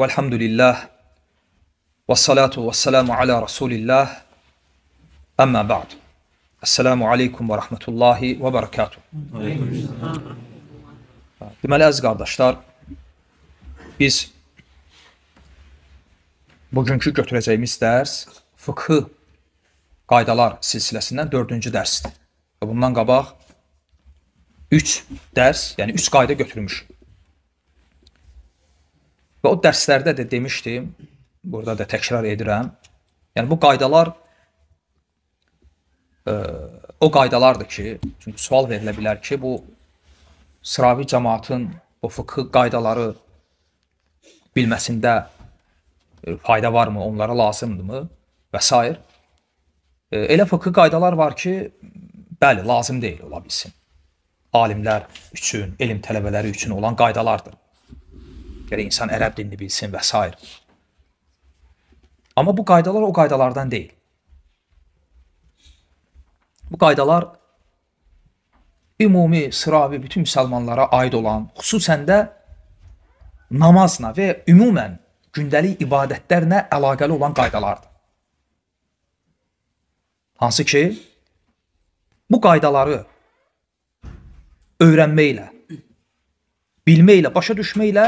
Velhamdülillah. Ve salatu ve selamu ala Resulillah. Amma ba'du. Esselamu aleykum ve rahmetullahi ve berekatuhu. Deməli, əziz qardaşlar, biz bugünkü götürəcəyimiz dərs fıqhı qaydalar silsiləsindən dördüncü dərsdir. Bundan qabaq üç dərs, yəni üç qayda götürmüşük. Və o dərslərdə də demişdim, burada da təkrar edirəm. Yəni bu qaydalar ə, e, o qaydalardır ki, çünki sual verilə bilər ki, bu sıravi cəmaatın bu fıqhi qaydaları bilməsində e, fayda varmı, onlara lazımdırmı və s. E, elə fıqhi qaydalar var ki, bəli, lazım deyil ola bilsin. Alimlər üçün, elm tələbələri üçün olan qaydalardır. Gərək insan ərəb dilini bilsin və s. Amma bu qaydalar o qaydalardan deyil. Bu qaydalar ümumi, sıravi bütün müsəlmanlara aid olan, xüsusən də namazla və ümumən gündəlik ibadətlərlə əlaqəli olan qaydalardır. Hansı ki, bu qaydaları öyrənməklə, bilməklə, başa düşməklə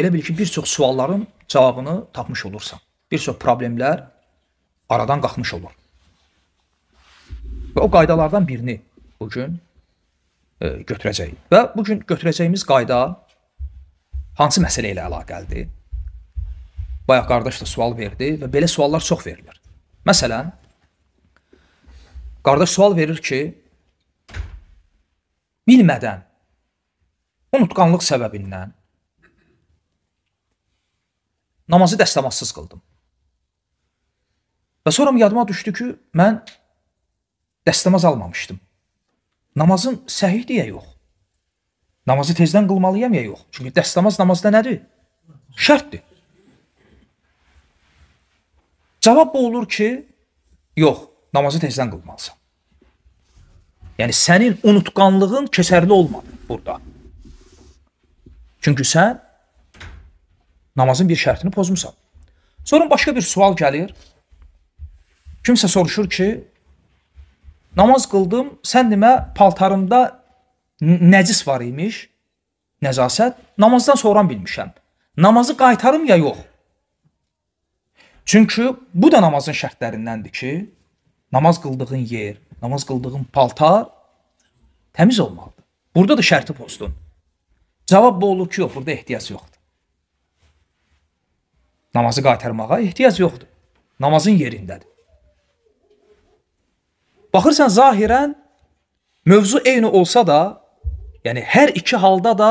elə bil ki, bir çox sualların cavabını tapmış olursan, bir çox problemlər aradan qalxmış olur. Və o qaydalardan birini bu gün e, götürəcəyik. Və bu gün götürəcəyimiz qayda hansı məsələ ilə əlaqəlidir? Bayaq qardaş da sual verdi və belə suallar çox verilir. Məsələn, qardaş sual verir ki, bilmədən unutqanlıq səbəbindən namazı dəstəmazsız qıldım. Və sonra yadıma düşdü ki, mən dəstəmaz almamışdım. Namazın səhihdir ya yox? Namazı tezdən qılmalıyam ya yox? Çünki dəstəmaz namazda nədir? Şərtdir. Cavab bu olur ki, yox, namazı tezdən qılmalısan. Yəni sənin unutqanlığın keçərli olmadı burada. Çünki sən Namazın bir şərtini pozmusan. Sonra başqa bir sual gəlir. Kimsə soruşur ki, namaz qıldım, sən demə paltarımda nəcis var imiş, nəzasət, namazdan sonra bilmişəm. Namazı qaytarım ya yox? Çünki bu da namazın şərtlərindəndir ki, namaz qıldığın yer, namaz qıldığın paltar təmiz olmalıdır. Burada da şərti pozdun. Cavab bu olur ki, yox, burada ehtiyac yoxdur. Namazı qaytarmağa ehtiyac yoxdur. Namazın yerindədir. Baxırsan zahirən mövzu eyni olsa da, yəni hər iki halda da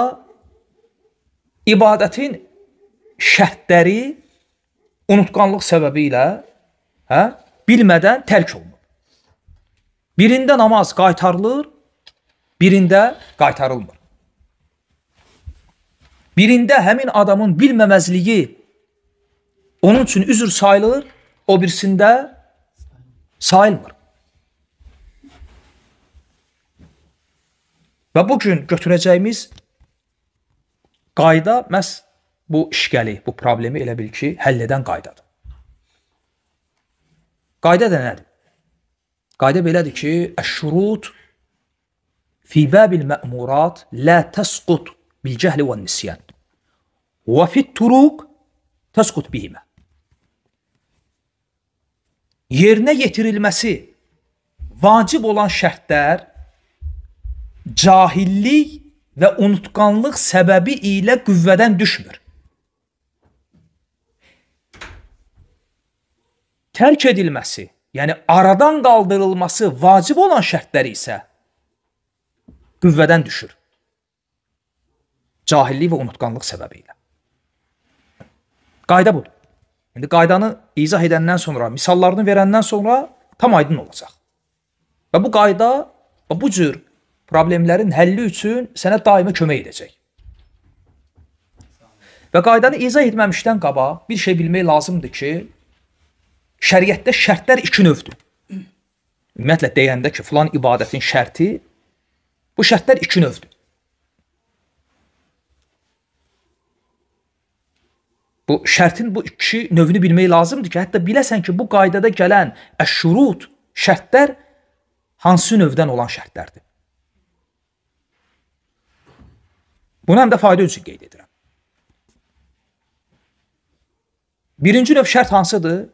ibadətin şərtləri unutqanlıq səbəbi ilə, hə, bilmədən tərk olunur. Birində namaz qaytarılır, birində qaytarılmır. Birində həmin adamın bilməməzliyi Onun üçün üzr sayılır, o birisində sayılmır. Və bu gün götürəcəyimiz qayda məhz bu işgəli, bu problemi elə bil ki, həll edən qaydadır. Qayda da nədir? Qayda belədir ki, əşşurut fi babil məmurat la təsqut bil cəhli və nisyan və fit turuq təsqut bihimə yerinə yetirilməsi vacib olan şərtlər cahillik və unutqanlıq səbəbi ilə qüvvədən düşmür. Tərk edilməsi, yəni aradan qaldırılması vacib olan şərtlər isə qüvvədən düşür. Cahillik və unutqanlıq səbəbi ilə. Qayda budur. İndi qaydanı izah edəndən sonra, misallarını verəndən sonra tam aydın olacaq. Və bu qayda və bu cür problemlərin həlli üçün sənə daima kömək edəcək. Və qaydanı izah etməmişdən qaba bir şey bilmək lazımdır ki, şəriətdə şərtlər iki növdür. Ümumiyyətlə deyəndə ki, filan ibadətin şərti bu şərtlər iki növdür. Bu şərtin bu iki növünü bilmək lazımdır ki, hətta biləsən ki, bu qaydada gələn əşşurut, şərtlər hansı növdən olan şərtlərdir. Bunu həm də fayda üçün qeyd edirəm. Birinci növ şərt hansıdır?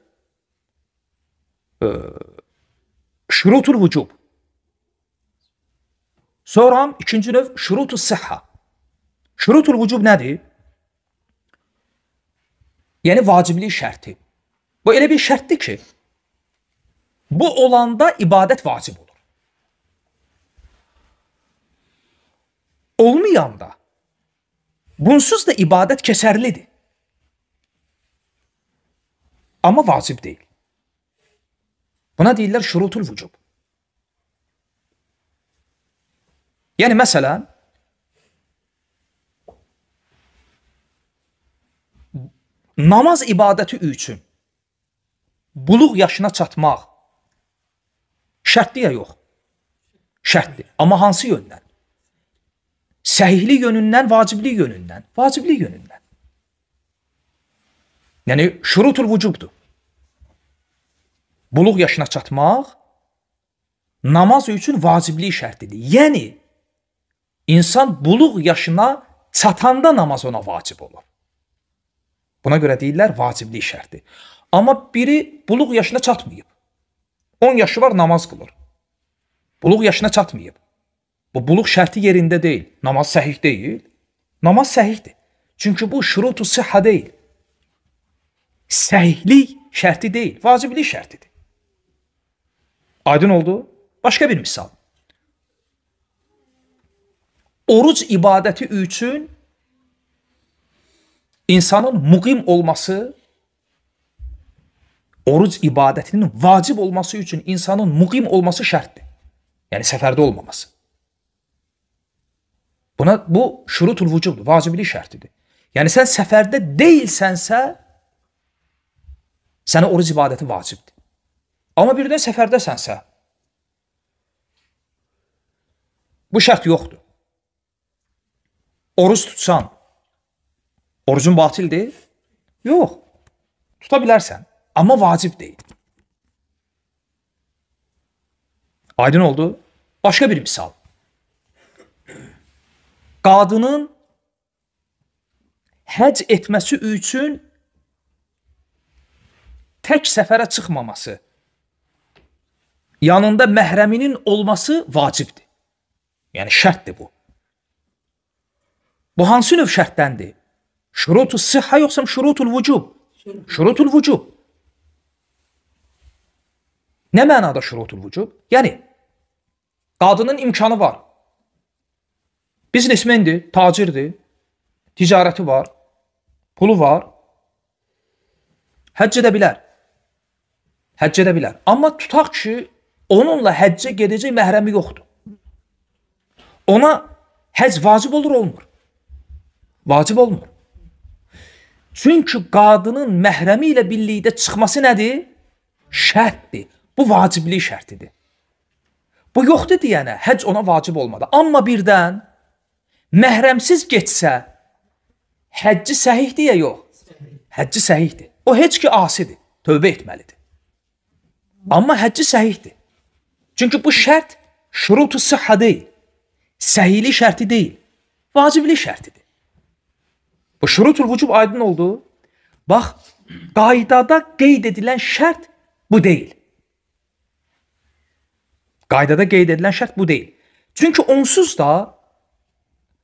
Şurutul vücub. Sonra ikinci növ şurutul sıhha. Şurutul vücub nədir? Yəni vaciblik şərti. Bu elə bir şərtdir ki, bu olanda ibadət vacib olur. Olmayanda bunsuz da ibadət kəsərlidir. Amma vacib deyil. Buna deyirlər şurutul vücub. Yəni məsələn namaz ibadəti üçün buluq yaşına çatmaq şərtdir ya yox? Şərtdir. Amma hansı yöndən? Səhihli yönündən, vacibli yönündən, vacibli yönündən. Yəni şurutul vücubdur. Buluq yaşına çatmaq namaz üçün vaciblik şərtidir. Yəni insan buluq yaşına çatanda namaz ona vacib olur. Buna görə deyirlər vaciblik şərtdir. Amma biri buluq yaşına çatmayıb. 10 yaşı var namaz qılır. Buluq yaşına çatmayıb. Bu buluq şərti yerində deyil. Namaz səhih deyil. Namaz səhihdir. Çünki bu şurutu sıhha deyil. Səhihlik şərti deyil, vaciblik şərtidir. Aydın oldu? Başqa bir misal. Oruc ibadəti üçün insanın muqim olması oruc ibadətinin vacib olması üçün insanın muqim olması şərtdir. Yəni səfərdə olmaması. Buna bu şurutul vücubdur, vaciblik şərtidir. Yəni sən səfərdə deyilsənsə sənə oruc ibadəti vacibdir. Amma birdən səfərdəsənsə bu şərt yoxdur. Oruc tutsan Orucun batildir? Yox. Tuta bilərsən, amma vacib deyil. Aydın oldu? Başqa bir misal. Qadının həc etməsi üçün tək səfərə çıxmaması, yanında məhrəminin olması vacibdir. Yəni şərtdir bu. Bu hansı növ şərtdəndir? Şurutu sıhha yoksa şurutul vücub. Şurutul vücub. Nə mənada şurutul vücub? Yəni qadının imkanı var. Biznesmendir, tacirdir, ticarəti var, pulu var. Həcc edə bilər. Həcc edə bilər. Amma tutaq ki, onunla həccə gedəcək məhrəmi yoxdur. Ona həcc vacib olur, olmur. Vacib olmur. Çünki qadının məhrəmi ilə birlikdə çıxması nədir? Şərtdir. Bu vaciblik şərtidir. Bu yoxdur deyənə həcc ona vacib olmadı. Amma birdən məhrəmsiz getsə həcci səhihdir ya yox? Həcci səhihdir. O heç ki asidir. Tövbə etməlidir. Amma həcci səhihdir. Çünki bu şərt şurutu sıhha deyil. Səhili şərti deyil. Vaciblik şərtidir. Bu şurutul vücub aydın oldu. Bax, qaydada qeyd edilən şərt bu deyil. Qaydada qeyd edilən şərt bu deyil. Çünki onsuz da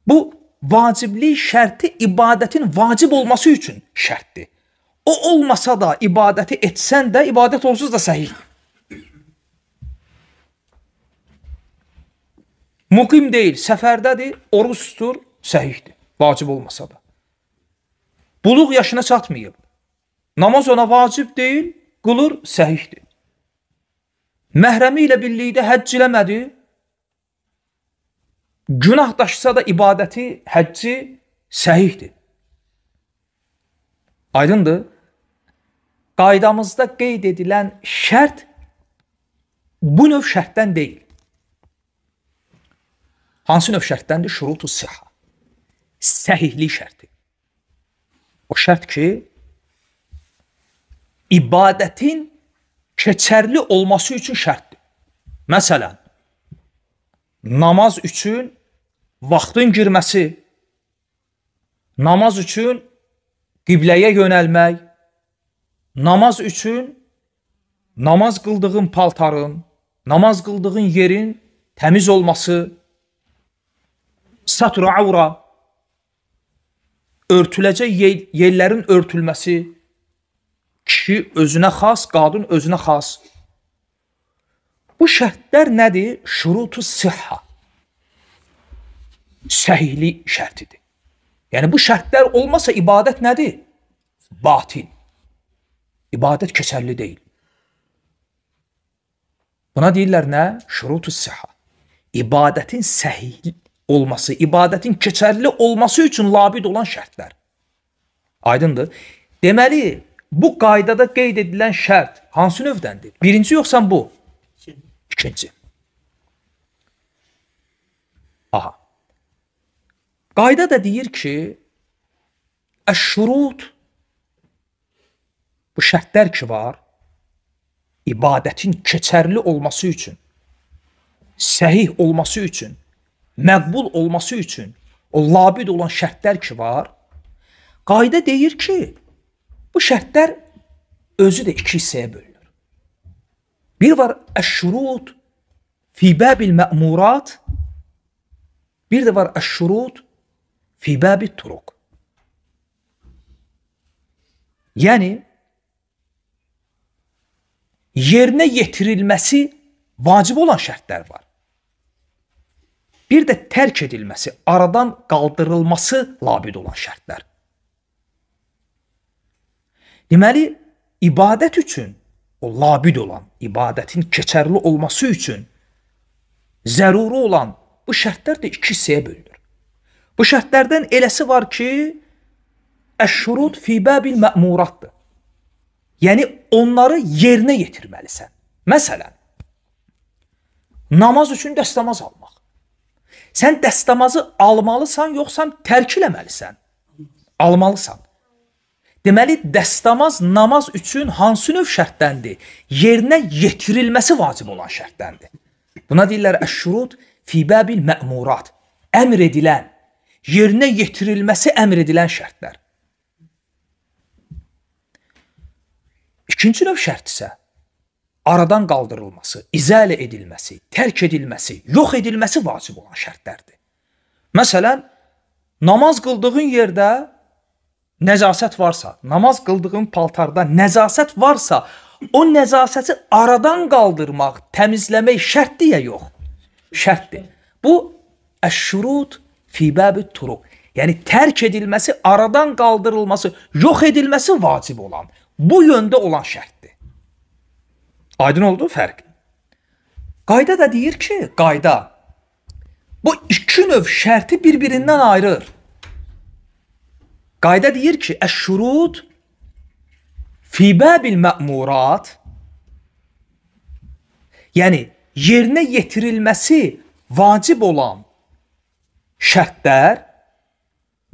bu vaciblik şərti ibadətin vacib olması üçün şərtdir. O olmasa da ibadəti etsən də ibadət onsuz da səhihdir. Muqim deyil, səfərdədir, oruç tutur, səhihdir. Vacib olmasa da. Buluq yaşına çatmayıb. Namaz ona vacib deyil, qulur səhihdir. Məhrəmi ilə birlikdə həcc eləmədi, günah daşısa da ibadəti, həcci səhihdir. Aydındır? Qaydamızda qeyd edilən şərt bu növ şərtdən deyil. Hansı növ şərtdəndir? Şurutu siha. Səhihlik şərti. O şərt ki, ibadətin keçərli olması üçün şərtdir. Məsələn, namaz üçün vaxtın girməsi, namaz üçün qibləyə yönəlmək, namaz üçün namaz qıldığın paltarın, namaz qıldığın yerin təmiz olması, satura avra, örtüləcək yel yerlərin örtülməsi, kişi özünə xas, qadın özünə xas. Bu şərtlər nədir? Şurutu sihha. Səhihlik şərtidir. Yəni bu şərtlər olmasa ibadət nədir? Batil. İbadət keçərli deyil. Buna deyirlər nə? Şurutu sihha. İbadətin səhih olması, ibadətin keçərli olması üçün labid olan şərtlər. Aydındır? Deməli, bu qaydada qeyd edilən şərt hansı növdəndir? Birinci yoxsa bu? İkinci. Aha. Qayda da deyir ki, əşşurut bu şərtlər ki var, ibadətin keçərli olması üçün, səhih olması üçün məqbul olması üçün o labid olan şərtlər ki var, qayda deyir ki, bu şərtlər özü də iki hissəyə bölünür. Bir var əş-şurut fi babil məmurat, bir də var əş-şurut fi babil turuq. Yəni yerinə yetirilməsi vacib olan şərtlər var bir də tərk edilməsi, aradan qaldırılması labid olan şərtlər. Deməli, ibadət üçün, o labid olan, ibadətin keçərli olması üçün zəruri olan bu şərtlər də iki hissəyə bölünür. Bu şərtlərdən eləsi var ki, əşşurud fi babil məmuratdır. Yəni onları yerinə yetirməlisən. Məsələn, namaz üçün dəstəmaz almaq. Sən dəstəmazı almalısan, yoxsan tərk eləməlisən? Almalısan. Deməli, dəstəmaz namaz üçün hansı növ şərtdəndir? Yerinə yetirilməsi vacib olan şərtdəndir. Buna deyirlər əşşurut fi babil məmurat. Əmr edilən, yerinə yetirilməsi əmr edilən şərtlər. İkinci növ şərt isə aradan qaldırılması, izalə edilməsi, tərk edilməsi, yox edilməsi vacib olan şərtlərdir. Məsələn, namaz qıldığın yerdə nəzasət varsa, namaz qıldığın paltarda nəzasət varsa, o nəzasəti aradan qaldırmaq, təmizləmək şərtdir ya yox? Şərtdir. Bu əşşurut fi bəbi turuq. Yəni tərk edilməsi, aradan qaldırılması, yox edilməsi vacib olan, bu yöndə olan şərtdir. Aydın oldu fərq. Qayda da deyir ki, qayda bu iki növ şərti bir-birindən ayırır. Qayda deyir ki, əş-şurut fi babil məmurat yəni yerinə yetirilməsi vacib olan şərtlər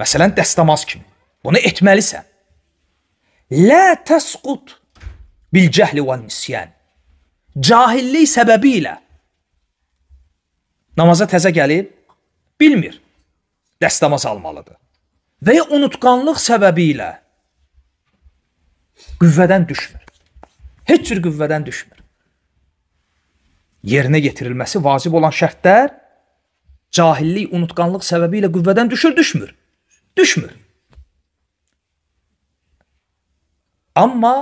məsələn dəstəmaz kimi bunu etməlisən. La tasqut bil cəhli və nisyan cahillik səbəbi ilə namaza təzə gəlib bilmir. Dəstəmaz almalıdır. Və ya unutqanlıq səbəbi ilə qüvvədən düşmür. Heç cür qüvvədən düşmür. Yerinə yetirilməsi vacib olan şərtlər cahillik, unutqanlıq səbəbi ilə qüvvədən düşür, düşmür. Düşmür. Amma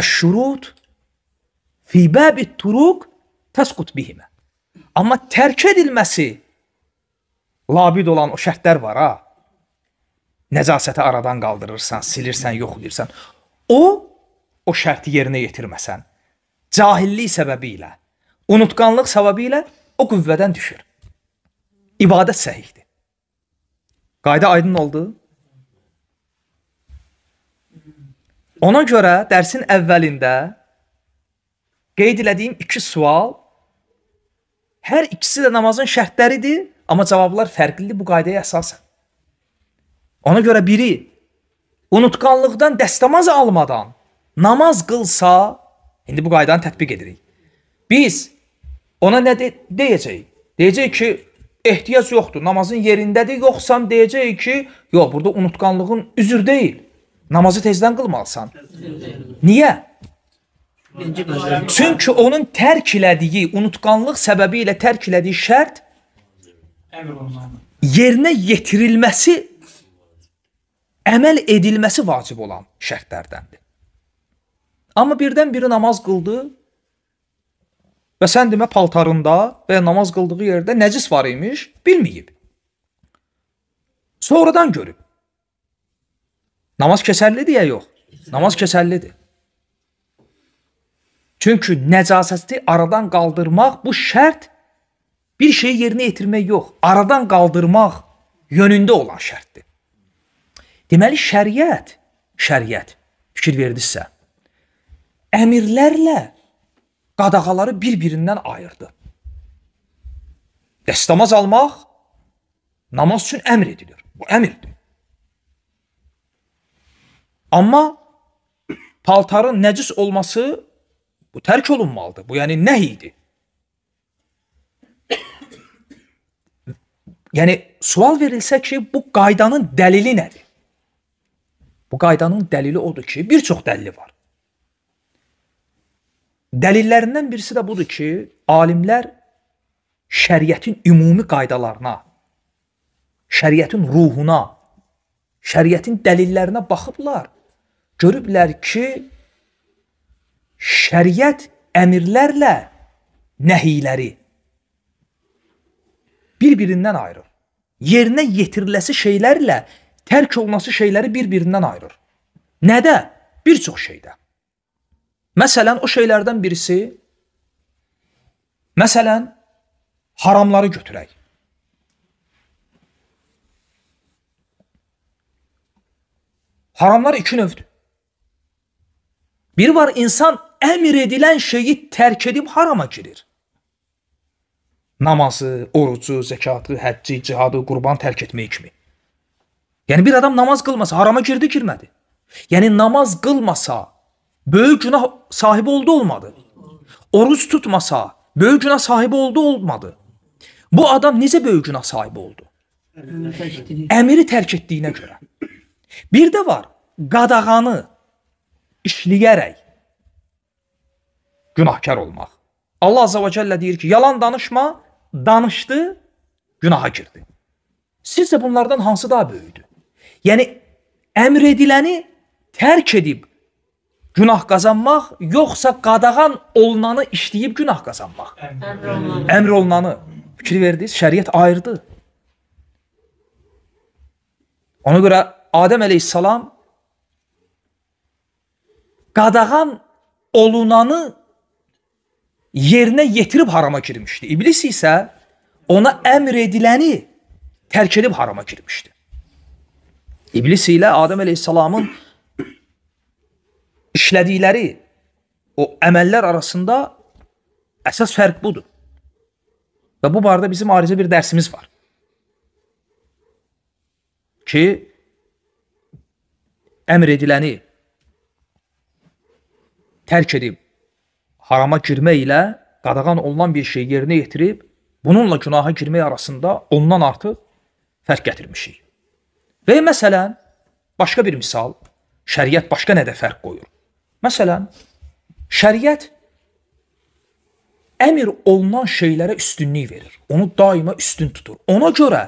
əşşurut fi bəbi turuq təsqut bihimə. Amma tərk edilməsi labid olan o şərtlər var ha. Nəcasəti aradan qaldırırsan, silirsən, yoxlayırsan. O o şərti yerinə yetirməsən, cahillik səbəbi ilə, unutqanlıq səbəbi ilə o qüvvədən düşür. İbadət səhihdir. Qayda aydın oldu? Ona görə dərsin əvvəlində qeyd elədiyim iki sual hər ikisi də namazın şərtləridir, amma cavablar fərqlidir bu qaydaya əsasən. Ona görə biri unutqanlıqdan dəstəmaz almadan namaz qılsa, indi bu qaydanı tətbiq edirik. Biz ona nə de deyəcəyik? Deyəcəyik ki, ehtiyac yoxdur, namazın yerindədir, yoxsam deyəcəyik ki, yox, burada unutqanlığın üzr deyil. Namazı tezdən qılmalısan. Niyə? Çünki onun tərk elədiyi, unutqanlıq səbəbi ilə tərk elədiyi şərt yerinə yetirilməsi, əməl edilməsi vacib olan şərtlərdəndir. Amma birdən-birə namaz qıldı və sən demə paltarında və ya namaz qıldığı yerdə nəcis var imiş, bilməyib. Sonradan görüb. Namaz kəsərlidir ya yox? Namaz kəsərlidir. Çünki nəcasəti aradan qaldırmaq bu şərt bir şeyi yerinə yetirmək yox, aradan qaldırmaq yönündə olan şərtdir. Deməli şəriət, şəriət fikir verdinizsə, əmirlərlə qadağaları bir-birindən ayırdı. Dəstəmaz almaq namaz üçün əmr edilir. Bu əmrdir. Amma paltarın nəcis olması Bu tərk olunmalıdır. Bu yəni nə idi? yəni sual verilsə ki, bu qaydanın dəlili nədir? Bu qaydanın dəlili odur ki, bir çox dəlili var. Dəlillərindən birisi də budur ki, alimlər şəriətin ümumi qaydalarına, şəriətin ruhuna, şəriətin dəlillərinə baxıblar. Görüblər ki, şəriət əmirlərlə nəhiyləri bir-birindən ayırır. Yerinə yetiriləsi şeylərlə tərk olunması şeyləri bir-birindən ayırır. Nədə? Bir çox şeydə. Məsələn, o şeylərdən birisi məsələn haramları götürək. Haramlar iki növdür. Biri var insan əmr edilən şeyi tərk edib harama girir? Namazı, orucu, zəkatı, həcci, cihadı, qurban tərk etməyi kimi. Yəni bir adam namaz qılmasa harama girdi, girmədi. Yəni namaz qılmasa böyük günah sahibi oldu, olmadı. Oruç tutmasa böyük günah sahibi oldu, olmadı. Bu adam necə böyük günah sahibi oldu? Əmiri tərk etdiyinə görə. Bir də var, qadağanı işləyərək günahkar olmaq. Allah Azza və Cəllə deyir ki, yalan danışma, danışdı, günaha girdi. Sizsə bunlardan hansı daha böyükdür? Yəni, əmr ediləni tərk edib günah qazanmaq, yoxsa qadağan olunanı işləyib günah qazanmaq? Əmr olunanı. Əmr olunanı. Fikir verdiniz, şəriət ayırdı. Ona görə Adəm əleyhissalam qadağan olunanı yerinə yetirib harama girmişdi. İblis isə ona əmr ediləni tərk edib harama girmişdi. İblis ilə Adəm əleyhissalamın işlədikləri o əməllər arasında əsas fərq budur. Və bu barədə bizim ayrıca bir dərsimiz var. Ki əmr ediləni tərk edib harama girmə ilə qadağan olunan bir şey yerinə yetirib, bununla günaha girmək arasında ondan artıq fərq gətirmişik. Və məsələn, başqa bir misal, şəriət başqa nədə fərq qoyur? Məsələn, şəriət əmir olunan şeylərə üstünlük verir. Onu daima üstün tutur. Ona görə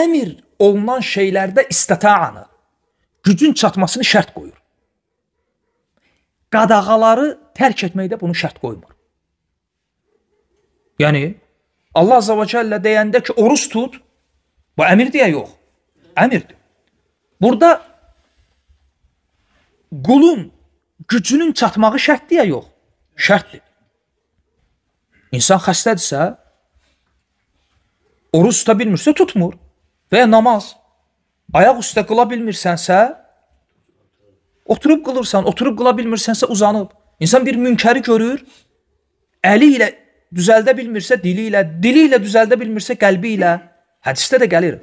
əmir olunan şeylərdə istitaanı, gücün çatmasını şərt qoyur qadağaları tərk etməkdə bunu şərt qoymur. Yəni, Allah Azza və Kəllə deyəndə ki, oruz tut, bu əmir deyə yox, əmirdir. Burada qulun gücünün çatmağı şərt deyə yox, şərtdir. İnsan xəstədirsə, oruz tuta bilmirsə tutmur və ya namaz. Ayaq üstə qıla bilmirsənsə, Oturub qılırsan, oturub qıla bilmirsənsə uzanıb. İnsan bir münkəri görür, əli ilə düzəldə bilmirsə dili ilə, dili ilə düzəldə bilmirsə qəlbi ilə. Hədisdə də gəlir.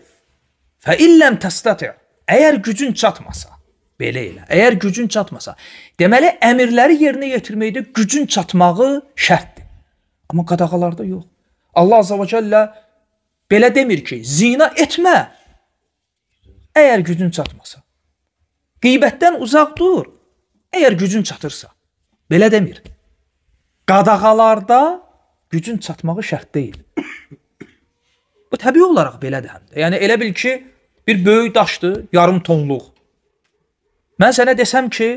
Fə illəm təstati. Əgər gücün çatmasa, belə elə. Əgər gücün çatmasa, deməli əmirləri yerinə yetirməkdə gücün çatmağı şərtdir. Amma qadağalarda yox. Allah Azza və Cəllə belə demir ki, zina etmə. Əgər gücün çatmasa. Qeybətdən uzaq dur. Əgər gücün çatırsa. Belə demir. Qadağalarda gücün çatmağı şərt deyil. Bu təbii olaraq belədir həm də. Yəni elə bil ki, bir böyük daşdır, yarım tonluq. Mən sənə desəm ki,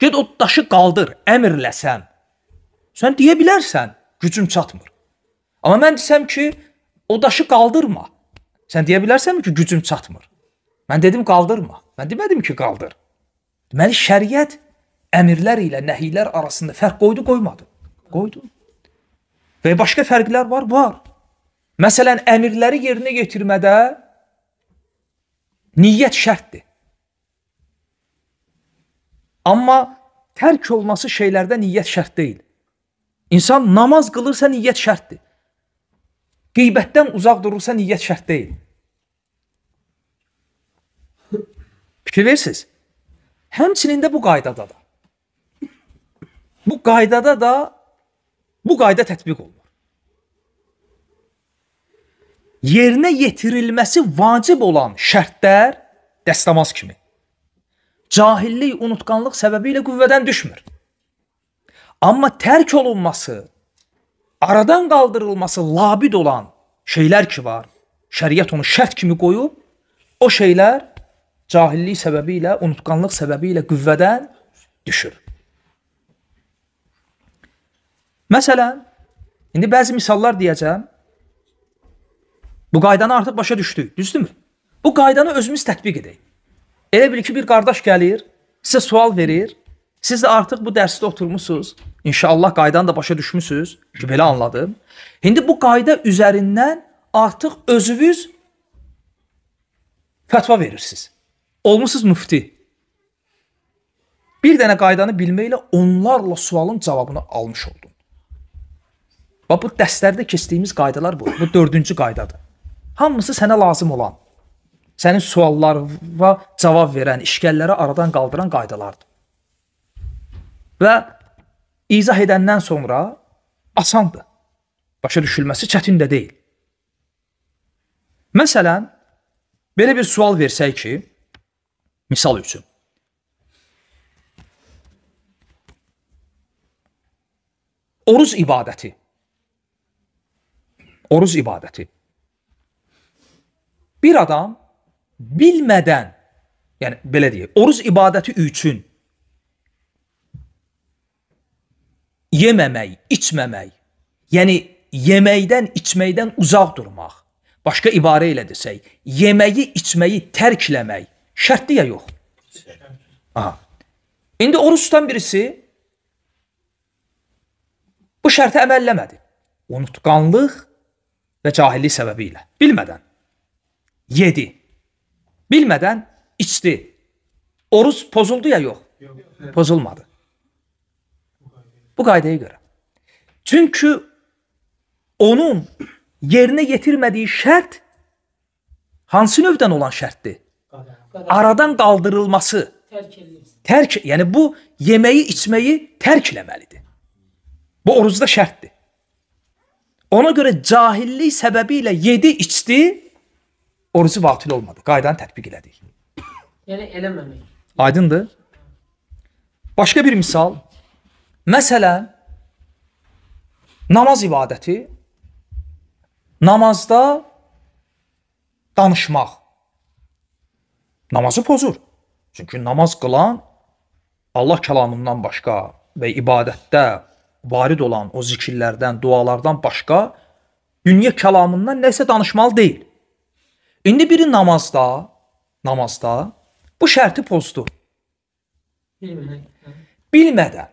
get o daşı qaldır, əmrləsən. Sən deyə bilərsən, gücüm çatmır. Amma mən desəm ki, o daşı qaldırma. Sən deyə bilərsənmi ki, gücüm çatmır? Mən dedim qaldırma. Mən demədim ki, qaldır. Deməli şəriət əmirlər ilə nəhiylər arasında fərq qoydu, qoymadı? Qoydu. Və başqa fərqlər var, var. Məsələn, əmirləri yerinə yetirmədə niyyət şərtdir. Amma tərk olması şeylərdə niyyət şərt deyil. İnsan namaz qılırsa niyyət şərtdir. Qeybətdən uzaq durursa niyyət şərt deyil. Fikir verirsiniz? Həmçinin də bu qaydada da. Bu qaydada da bu qayda tətbiq olunur. Yerinə yetirilməsi vacib olan şərtlər dəstəmaz kimi cahillik, unutqanlıq səbəbi ilə qüvvədən düşmür. Amma tərk olunması, aradan qaldırılması labid olan şeylər ki var, şəriət onu şərt kimi qoyub, o şeylər cahillik səbəbi ilə, unutqanlıq səbəbi ilə qüvvədən düşür. Məsələn, indi bəzi misallar deyəcəm. Bu qaydanı artıq başa düşdük, düzdürmü? Bu qaydanı özümüz tətbiq edək. Elə bil ki, bir qardaş gəlir, sizə sual verir. Siz də artıq bu dərsdə oturmusunuz. İnşallah qaydanı da başa düşmüsünüz ki, belə anladım. İndi bu qayda üzərindən artıq özünüz fətva verirsiniz. Olmusunuz müfti. Bir dənə qaydanı bilməklə onlarla sualın cavabını almış oldun. Bax bu dərslərdə keçdiyimiz qaydalar bu. Bu 4-cü qaydadır. Hamısı sənə lazım olan, sənin suallarına cavab verən, işgəlləri aradan qaldıran qaydalardır. Və izah edəndən sonra asandır. Başa düşülməsi çətin də deyil. Məsələn, belə bir sual versək ki, Misal üçün. Oruz ibadəti. Oruz ibadəti. Bir adam bilmədən, yəni belə deyək, oruz ibadəti üçün yeməmək, içməmək, yəni yeməkdən, içməkdən uzaq durmaq. Başqa ibarə ilə desək, yeməyi, içməyi tərkləmək Şərtli ya yox? Aha. İndi oruç tutan birisi bu şərtə əməlləmədi. Unutqanlıq və cahillik səbəbi ilə. Bilmədən yedi. Bilmədən içdi. Oruç pozuldu ya yox? Pozulmadı. Bu qaydaya görə. Çünki onun yerinə yetirmədiyi şərt hansı növdən olan şərtdir? aradan qaldırılması tərk edilsin. Tərk, yəni bu yeməyi, içməyi tərk eləməlidir. Bu orucda şərtdir. Ona görə cahillik səbəbi ilə yedi, içdi, orucu batil olmadı. Qaydanı tətbiq elədik. Yəni eləməmək. Aydındır? Başqa bir misal. Məsələn, namaz ibadəti namazda danışmaq Namazı pozur. Çünki namaz qılan Allah kəlamından başqa və ibadətdə varid olan o zikirlərdən, dualardan başqa dünya kəlamından nəsə danışmalı deyil. İndi biri namazda, namazda bu şərti pozdu. Bilmədən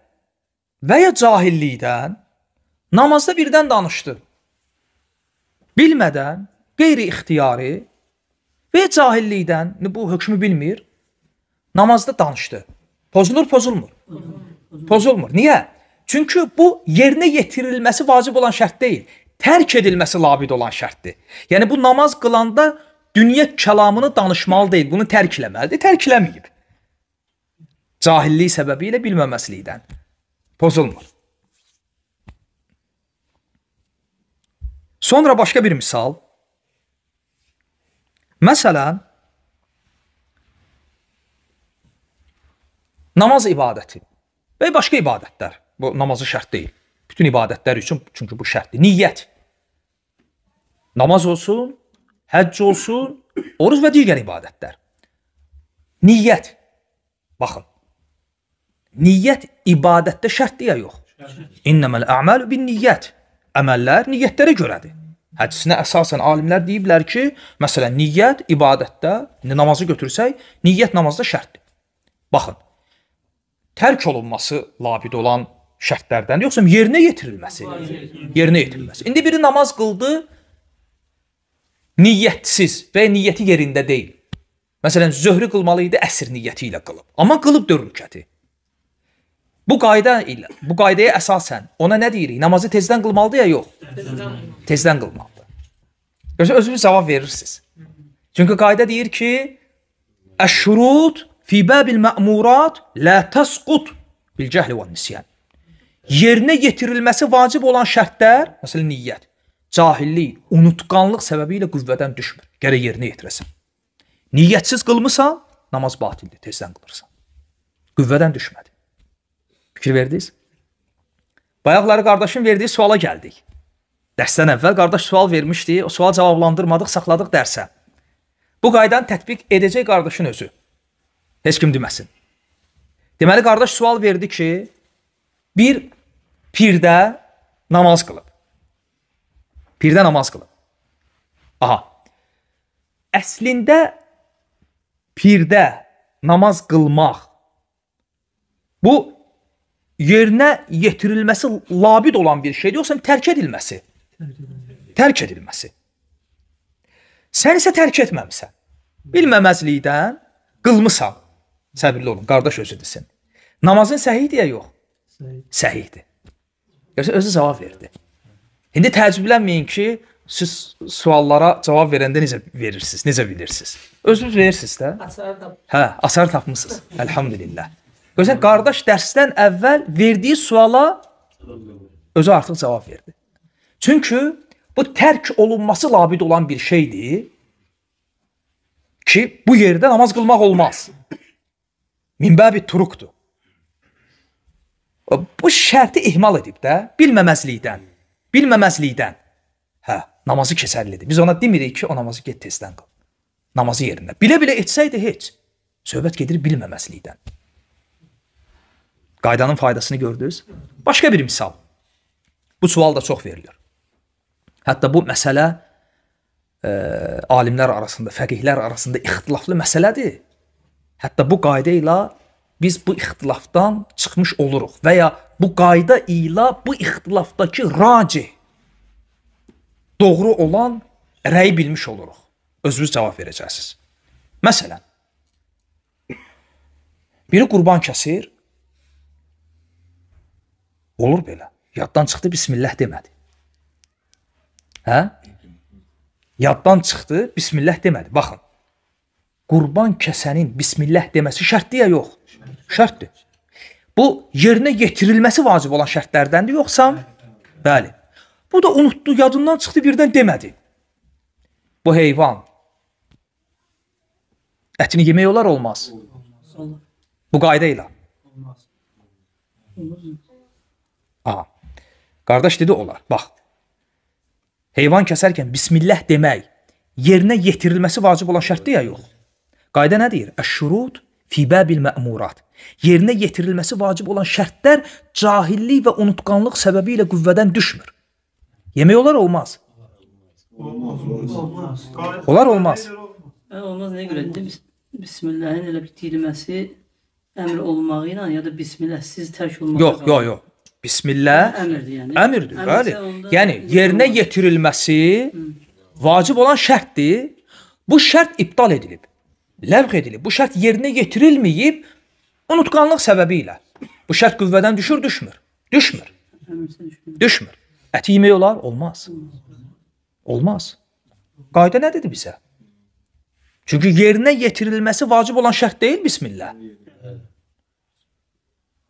və ya cahillikdən namazda birdən danışdı. Bilmədən, qeyri-ixtiyari Və cahillikdən yəni bu hökmü bilmir. Namazda danışdı. Pozulur, pozulmur. Pozulmur. Niyə? Çünki bu yerinə yetirilməsi vacib olan şərt deyil. Tərk edilməsi labid olan şərtdir. Yəni bu namaz qılanda dünya kəlamını danışmalı deyil. Bunu tərk eləməlidir. Tərk eləməyib. Cahillik səbəbi ilə bilməməslikdən pozulmur. Sonra başqa bir misal. Məsələn, namaz ibadəti və başqa ibadətlər. Bu namazı şərt deyil. Bütün ibadətlər üçün çünki bu şərtdir. Niyyət. Namaz olsun, həcc olsun, oruc və digər ibadətlər. Niyyət. Baxın. Niyyət ibadətdə şərtdir ya yox? İnnəməl əməl bin niyyət. Əməllər niyyətlərə görədir. Hədisinə əsasən alimlər deyiblər ki, məsələn, niyyət ibadətdə, indi namazı götürsək, niyyət namazda şərtdir. Baxın. Tərk olunması labid olan şərtlərdən yoxsa yerinə yetirilməsi. Yerinə yetirilməsi. İndi biri namaz qıldı niyyətsiz və niyyəti yerində deyil. Məsələn, zöhrü qılmalı idi əsr niyyəti ilə qılıb. Amma qılıb 4 rükəti. Bu qayda ilə, bu qaydaya əsasən ona nə deyirik? Namazı tezdən qılmalıdır ya yox? Tezdən qılmalıdır. Görürsüz özünüz cavab verirsiniz. Çünki qayda deyir ki, əş-şurut fi babil ma'murat la tasqut bil cəhl və nisyan. Yerinə yetirilməsi vacib olan şərtlər, məsələn niyyət, cahillik, unutqanlıq səbəbi ilə qüvvədən düşmür. Gərək yerinə yetirəsən. Niyyətsiz qılmısan, namaz batildir, tezdən qılırsan. Qüvvədən düşmədi. Fikir verdiniz? Bayaqları qardaşın verdiyi suala gəldik. Dərsdən əvvəl qardaş sual vermişdi, o sual cavablandırmadıq, saxladıq dərsə. Bu qaydanı tətbiq edəcək qardaşın özü. Heç kim deməsin. Deməli, qardaş sual verdi ki, bir pirdə namaz qılıb. Pirdə namaz qılıb. Aha. Əslində, pirdə namaz qılmaq bu yerinə yetirilməsi labid olan bir şeydir, yoxsa tərk edilməsi? Tərk edilməsi. Sən isə tərk etməmisən. Bilməməzlikdən qılmısan. Səbirli olun, qardaş özü desin. Namazın səhihdir ya yox? Səhihdir. Yoxsa özü cavab verdi. İndi təəccüblənməyin ki, siz suallara cavab verəndə necə verirsiniz, necə bilirsiniz? Özünüz verirsiniz də. Asar tapmısınız. Hə, asar tapmısınız. Elhamdülillah. Görsən, qardaş dərsdən əvvəl verdiyi suala özü artıq cavab verdi. Çünki bu tərk olunması labid olan bir şeydir ki, bu yerdə namaz qılmaq olmaz. Minbəbi turuqdur. Bu şərti ihmal edib də, bilməməzlikdən. Bilməməzlikdən. Hə, namazı keçərlidir. Biz ona demirik ki, o namazı get tezdən qıl. Namazı yerində. Bilə-bilə etsəydi heç. Söhbət gedir bilməməzlikdən. Qaydanın faydasını gördünüz? Başqa bir misal. Bu sual da çox verilir. Hətta bu məsələ ə, e, alimlər arasında, fəqihlər arasında ixtilaflı məsələdir. Hətta bu qayda ilə biz bu ixtilafdan çıxmış oluruq və ya bu qayda ilə bu ixtilafdakı raci doğru olan rəyi bilmiş oluruq. Özünüz cavab verəcəksiniz. Məsələn, biri qurban kəsir, Olur belə. Yaddan çıxdı, bismillah demədi. Hə? Yaddan çıxdı, bismillah demədi. Baxın. Qurban kəsənin bismillah deməsi şərtdir ya yox? Şərtdir. Bu yerinə yetirilməsi vacib olan şərtlərdəndir yoxsa? Bəli. Bu da unutdu, yadından çıxdı, birdən demədi. Bu heyvan ətini yemək olar olmaz. Bu qayda ilə. Olmaz. A. Qardaş dedi olar. Bax. Heyvan kəsərkən bismillah demək yerinə yetirilməsi vacib olan şərtdir ya yox? Qayda nə deyir? Əşşurut fi babil məmurat. Yerinə yetirilməsi vacib olan şərtlər cahillik və unutqanlıq səbəbi ilə qüvvədən düşmür. Yemək olar olmaz. Olmaz, olmaz. Olar olmaz. Hə, olmaz nəyə görə? Bismillahin elə bitirilməsi əmr olmağı ilə ya da bismillahsiz tərk olmağı. Yox, yox, yox. Bismillah əmirdir yəni. Əmirdir, bəli. Yəni yerinə yetirilməsi vacib olan şərtdir. Bu şərt iptal edilib. Ləğv edilib. Bu şərt yerinə yetirilməyib unutqanlıq səbəbi ilə. Bu şərt qüvvədən düşür, düşmür. Düşmür. Düşmür. Əti yemək olar? Olmaz. Olmaz. Qayda nədir bizə? Çünki yerinə yetirilməsi vacib olan şərt deyil bismillah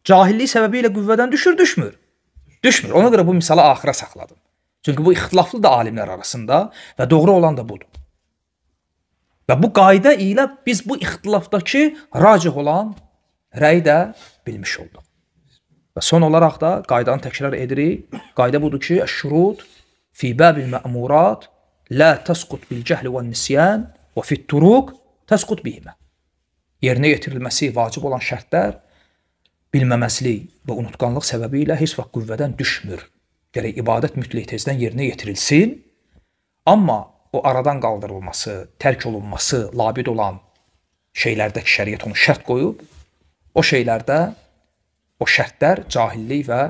cahillik səbəbi ilə qüvvədən düşür, düşmür. Düşmür. Ona görə bu misalı axıra saxladım. Çünki bu ixtilaflı da alimlər arasında və doğru olan da budur. Və bu qayda ilə biz bu ixtilafdakı racih olan rəyi də bilmiş olduq. Və son olaraq da qaydanı təkrar edirik. Qayda budur ki, şurud fi babil ma'murat la tasqut bil cəhl və nisyan və fi turuq tasqut bihimə. Yerinə yetirilməsi vacib olan şərtlər bilməməslik və unutqanlıq səbəbi ilə heç vaxt qüvvədən düşmür. Gərək ibadət mütləq tezdən yerinə yetirilsin, amma o aradan qaldırılması, tərk olunması, labid olan şeylərdəki şəriət onu şərt qoyub, o şeylərdə o şərtlər cahillik və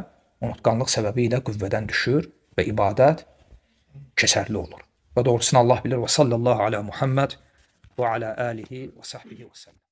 unutqanlıq səbəbi ilə qüvvədən düşür və ibadət keçərli olur. Və doğrusunu Allah bilir və sallallahu alə Muhammed və alə alihi və sahbihi və səlləm.